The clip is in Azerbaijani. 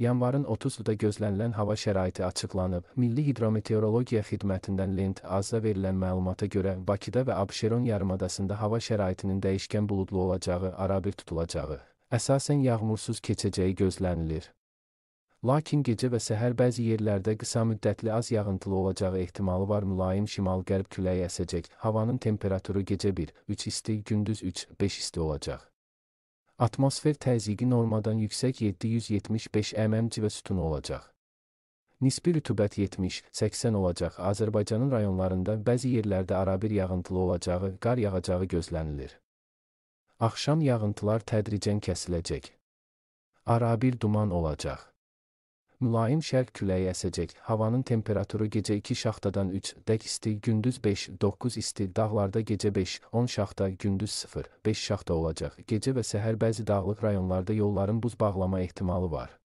yanvarın 30-da gözlənilən hava şəraiti açıqlanıb. Milli Hidrometeorologiya Xidmətindən Lint azda verilən məlumata görə Bakıda və Abşeron yarımadasında hava şəraitinin dəyişkən buludlu olacağı, arabir tutulacağı, əsasən yağmursuz keçəcəyi gözlənilir. Lakin gecə və səhər bəzi yerlərdə qısa müddətli az yağıntılı olacağı ehtimalı var. Mülayim şimal-qərb küləyi əsəcək. Havanın temperaturu gecə 1-3 isti, gündüz 3-5 isti olacaq. Atmosfer təzyiqi normadan yüksək 775 mm civə sütunu olacaq. Nisbi rütubət 70-80 olacaq. Azərbaycanın rayonlarında bəzi yerlərdə arabir yağıntılı olacağı, qar yağacağı gözlənilir. Axşam yağıntılar tədricən kəsiləcək. Arabir duman olacaq. Mülayim şərq küləyi əsəcək. Havanın temperaturu gecə 2 şaxtadan 3 dək isti, gündüz 5-9 isti, dağlarda gecə 5-10 şaxta, gündüz 0-5 şaxta olacaq. Gecə və səhər bəzi dağlıq rayonlarda yolların buz bağlama ehtimalı var.